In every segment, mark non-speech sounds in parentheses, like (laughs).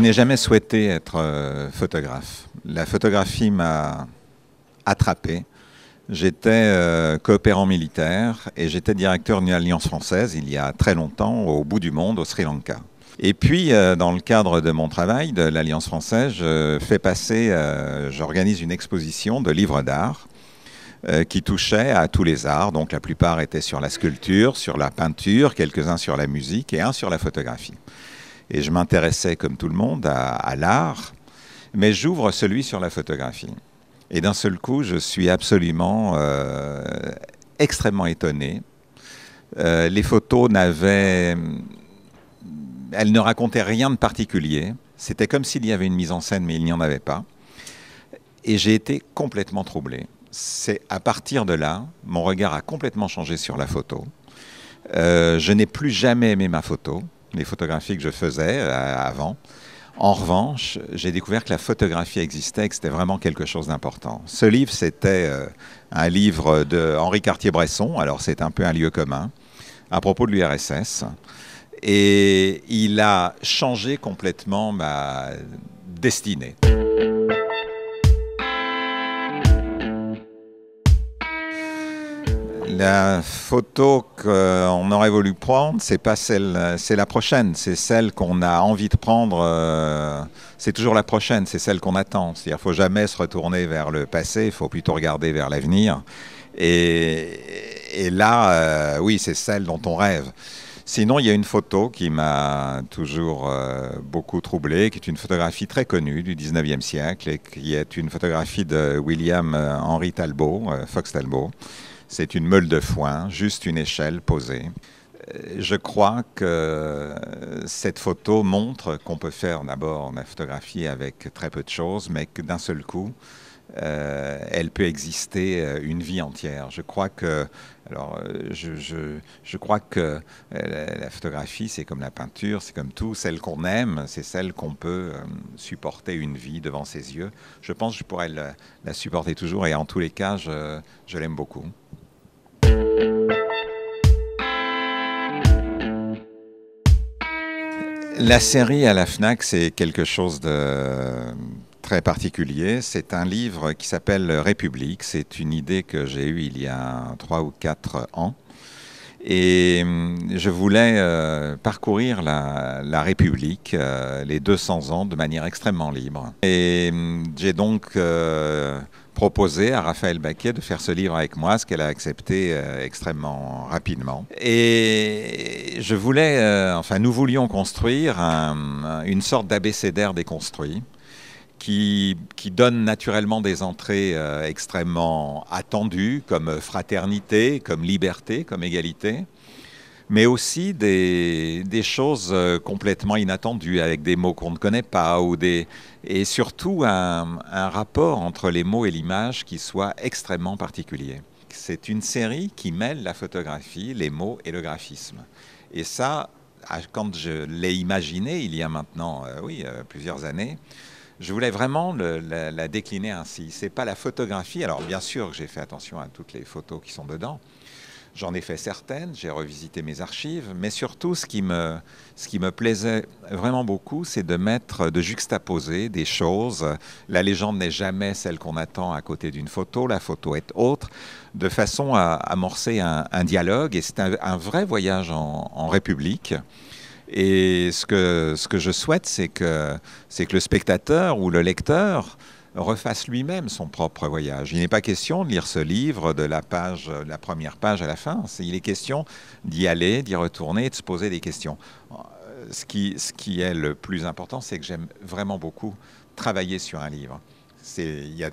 Je n'ai jamais souhaité être euh, photographe. La photographie m'a attrapé. J'étais euh, coopérant militaire et j'étais directeur d'une alliance française il y a très longtemps, au bout du monde, au Sri Lanka. Et puis, euh, dans le cadre de mon travail de l'Alliance française, je fais passer, j'organise une exposition de livres d'art qui touchait à tous les arts. Donc, la plupart étaient sur la sculpture, sur la peinture, quelques-uns sur la musique et un sur la photographie et je m'intéressais comme tout le monde à, l'art, mais j'ouvre celui sur la photographie. Et d'un seul coup, je suis absolument euh, extrêmement étonné. Euh, les photos n'avaient... Elles ne racontaient rien de particulier. C'était comme s'il y avait une mise en scène, mais il n'y en avait pas. Et j'ai été complètement troublé. C'est à partir de là, mon regard a complètement changé sur la photo. Euh, je n'ai plus jamais aimé ma photo les photographies que je faisais euh, avant. En revanche, j'ai découvert que la photographie existait, que c'était vraiment quelque chose d'important. Ce livre, c'était euh, un livre de Henri Cartier-Bresson, alors c'est un peu un lieu commun, à propos de l'URSS. Et il a changé complètement ma destinée. la photo qu'on aurait voulu prendre, c'est pas celle, c'est la prochaine, c'est celle qu'on a envie de prendre. Euh, c'est toujours la prochaine, c'est celle qu'on attend. C'est-à-dire, faut jamais se retourner vers le passé, il faut plutôt regarder vers l'avenir. Et, là, euh, oui, c'est celle dont on rêve. Sinon, il y a une photo qui m'a toujours euh, beaucoup troublé, qui est une photographie très connue du 19e siècle et qui est une photographie de William Henry Talbot, Fox Talbot, c'est une meule de foin, juste une échelle posée. Euh, je crois que cette photo montre qu'on peut faire d'abord la photographie avec très peu de choses, mais que d'un seul coup, euh, elle peut exister euh, une vie entière. Je crois que, alors, je, crois que la, photographie, c'est comme la peinture, c'est comme tout. Celle qu'on aime, c'est celle qu'on peut supporter une vie devant ses yeux. Je pense que je pourrais la, supporter toujours et en tous les cas, je l'aime beaucoup. La série à la FNAC, c'est quelque chose de euh, très particulier. C'est un livre qui s'appelle République. C'est une idée que j'ai eue il y a trois ou quatre ans. Et hum, je voulais euh, parcourir la, République, euh, les 200 ans, de manière extrêmement libre. Et hum, j'ai donc euh, proposé à Raphaël Baquet de faire ce livre avec moi, ce qu'elle a accepté extrêmement rapidement. Et je voulais, enfin nous voulions construire une sorte d'abécédaire déconstruit qui, donne naturellement des entrées euh, extrêmement attendues, comme fraternité, comme liberté, comme égalité, mais aussi des, choses euh, complètement inattendues, avec des mots qu'on ne connaît pas, ou des, et surtout un, rapport entre les mots et l'image qui soit extrêmement particulier. C'est une série qui mêle la photographie, les mots et le graphisme. Et ça, quand je l'ai imaginé il y a maintenant, euh, oui, plusieurs années, je voulais vraiment la, décliner ainsi. Ce n'est pas la photographie. Alors bien sûr, j'ai fait attention à toutes les photos qui sont dedans. J'en ai fait certaines, j'ai revisité mes archives, mais surtout ce qui me, plaisait vraiment beaucoup, c'est de mettre, de juxtaposer des choses. La légende n'est jamais celle qu'on attend à côté d'une photo, la photo est autre, de façon à amorcer un, dialogue. Et c'est un, vrai voyage en République. Et ce que, je souhaite, c'est que, que le spectateur ou le lecteur refasse lui-même son propre voyage. Il n'est pas question de lire ce livre de la page, la première page à la fin. il est question d'y aller, d'y retourner, et de se poser des questions. Euh, ce qui est le plus important, c'est que j'aime vraiment beaucoup travailler sur un livre. Il y,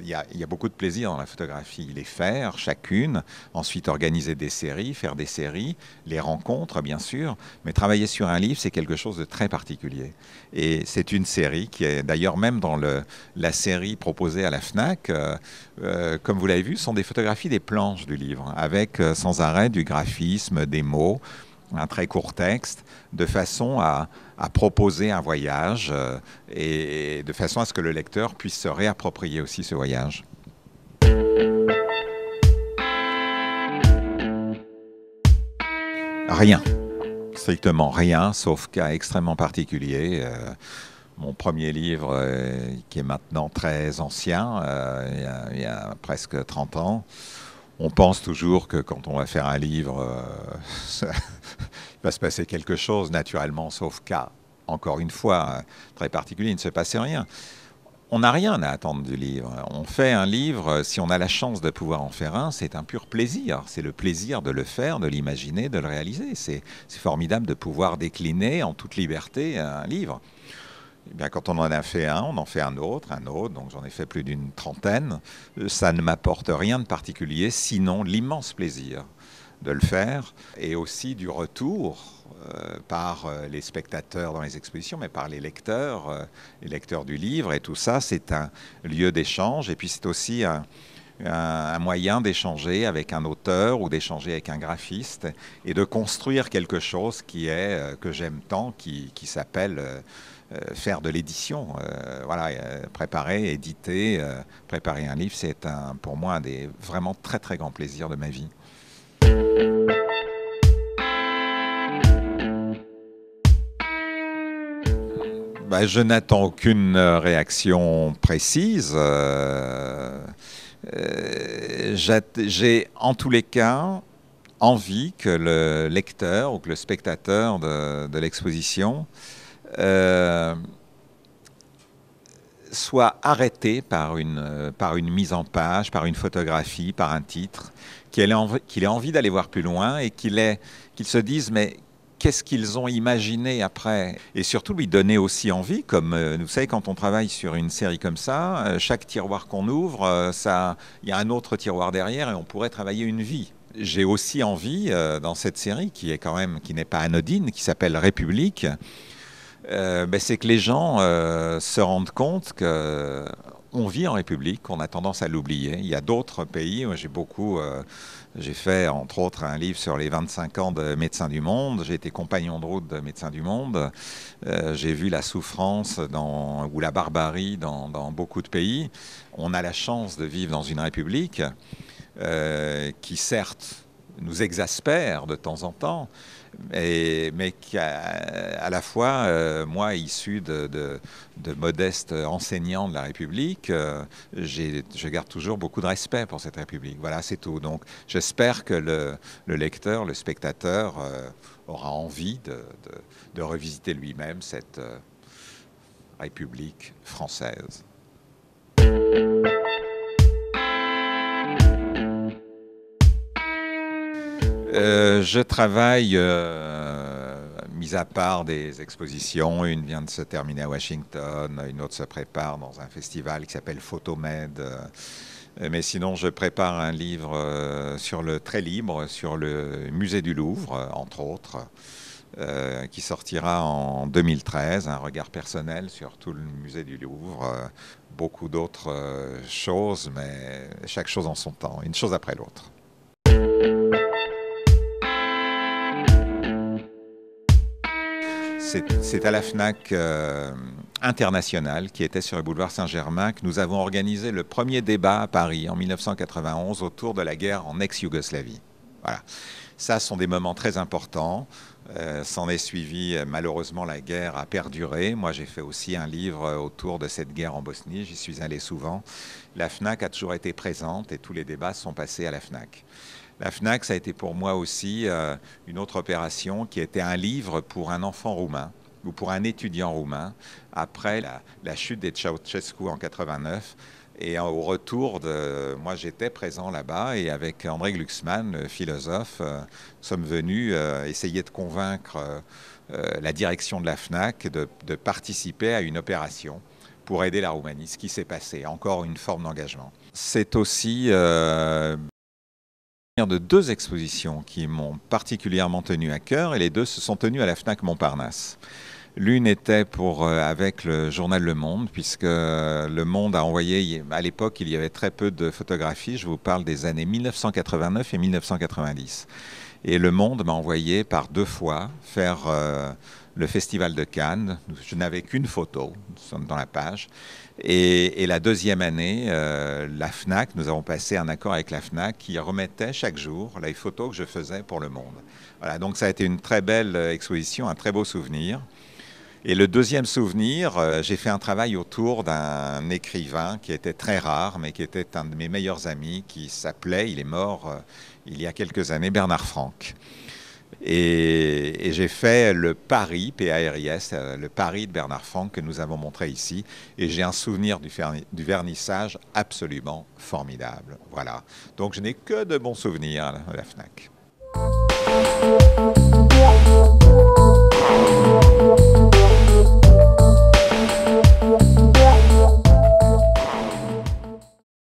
a beaucoup de plaisir dans la photographie. Les faire, chacune, ensuite organiser des séries, faire des séries, les rencontres, bien sûr, mais travailler sur un livre, c'est quelque chose de très particulier. Et c'est une série qui est d'ailleurs même dans la série proposée à la FNAC, euh, euh, comme vous l'avez vu, sont des photographies des planches du livre, avec euh, sans arrêt du graphisme, des mots un très court texte, de façon à, proposer un voyage euh, et, de façon à ce que le lecteur puisse se réapproprier aussi ce voyage. Rien, strictement rien, sauf cas extrêmement particulier. Euh, mon premier livre, euh, qui est maintenant très ancien, il il y a presque 30 ans, on pense toujours que quand on va faire un livre, euh, (laughs) il va se passer quelque chose naturellement, sauf cas, encore une fois, hein, très particulier, il ne se passait rien. On n'a rien à attendre du livre. On fait un livre, si on a la chance de pouvoir en faire un, c'est un pur plaisir. C'est le plaisir de le faire, de l'imaginer, de le réaliser. C'est formidable de pouvoir décliner en toute liberté un livre. Eh quand on en a fait un, on en fait un autre, un autre, donc j'en ai fait plus d'une trentaine. Euh, ça ne m'apporte rien de particulier, sinon l'immense plaisir de le faire, et aussi du retour euh, par euh, les spectateurs dans les expositions, mais par les lecteurs, les lecteurs du livre, et tout ça, c'est un lieu d'échange, et puis c'est aussi un, un moyen d'échanger avec un auteur ou d'échanger avec un graphiste et de construire quelque chose qui est euh, que j'aime tant, qui, s'appelle euh, euh, faire de l'édition. voilà, préparer, éditer, préparer un livre, c'est pour moi un des vraiment très très grands plaisirs de ma vie. Bah, je n'attends aucune euh, réaction précise. Euh, euh, j'ai en tous les cas envie que le lecteur ou que le spectateur de, l'exposition soit arrêté par une, mise en page, par une photographie, par un titre, qu'il ait envie, envie d'aller voir plus loin et qu'il se dise mais qu'est-ce qu'ils ont imaginé après Et surtout lui donner aussi envie, comme euh, vous savez, quand on travaille sur une série comme ça, euh, chaque tiroir qu'on ouvre, euh, il y a un autre tiroir derrière et on pourrait travailler une vie. J'ai aussi envie dans cette série qui est quand même qui n'est pas anodine, qui s'appelle République, ben, c'est que les gens se rendent compte que on vit en République, on a tendance à l'oublier. Il y a d'autres pays, j'ai beaucoup, euh, j'ai fait entre autres un livre sur les 25 ans de Médecins du Monde, j'ai été compagnon de route de Médecins du Monde, euh, j'ai vu la souffrance dans, ou la barbarie dans, beaucoup de pays. On a la chance de vivre dans une République euh, qui certes nous exaspère de temps en temps, mais qu'à à la fois, euh, moi, issu de, modestes enseignants de la République, euh, je garde toujours beaucoup de respect pour cette République. Voilà, c'est tout. Donc j'espère que le, lecteur, le spectateur, euh, aura envie de revisiter lui-même cette République française. Euh, je travaille, euh, mis à part des expositions, une vient de se terminer à Washington, une autre se prépare dans un festival qui s'appelle Photomed. Euh, mais sinon, je prépare un livre sur le très libre, sur le musée du Louvre, entre autres, qui sortira en 2013, un regard personnel sur tout le musée du Louvre, beaucoup d'autres choses, mais chaque chose en son temps, une chose après l'autre. C'est à la FNAC euh, internationale qui était sur le boulevard Saint-Germain que nous avons organisé le premier débat à Paris en 1991 autour de la guerre en ex-Yougoslavie. Voilà. Ça sont des moments très importants. Euh, s'en est suivi, euh, malheureusement, la guerre a perduré. Moi, j'ai fait aussi un livre autour de cette guerre en Bosnie. J'y suis allé souvent. La FNAC a toujours été présente et tous les débats sont passés à la FNAC. La FNAC, ça a été pour moi aussi euh, une autre opération qui était un livre pour un enfant roumain ou pour un étudiant roumain après la, chute des Ceausescu en 89. Et au retour, de, moi j'étais présent là-bas et avec André Glucksmann, philosophe, euh, sommes venus euh, essayer de convaincre la direction de la FNAC de, de, participer à une opération pour aider la Roumanie, ce qui s'est passé, encore une forme d'engagement. C'est aussi de deux expositions qui m'ont particulièrement tenu à cœur et les deux se sont tenues à la FNAC Montparnasse. L'une était pour euh, avec le journal Le Monde, puisque euh, Le Monde a envoyé, à l'époque il y avait très peu de photographies, je vous parle des années 1989 et 1990. Et Le Monde m'a envoyé par deux fois faire... Euh, le Festival de Cannes. Je n'avais qu'une photo, nous sommes dans la page. Et, la deuxième année, euh, la FNAC, nous avons passé un accord avec la FNAC qui remettait chaque jour les photos que je faisais pour le monde. Voilà, donc ça a été une très belle euh, exposition, un très beau souvenir. Et le deuxième souvenir, euh, j'ai fait un travail autour d'un écrivain qui était très rare, mais qui était un de mes meilleurs amis, qui s'appelait, il est mort il y a quelques années, Bernard Franck. Et, j'ai fait le Paris, P-A-R-I-S, euh, le Paris de Bernard Franck que nous avons montré ici. Et j'ai un souvenir du, du, vernissage absolument formidable. Voilà. Donc je n'ai que de bons souvenirs à la FNAC.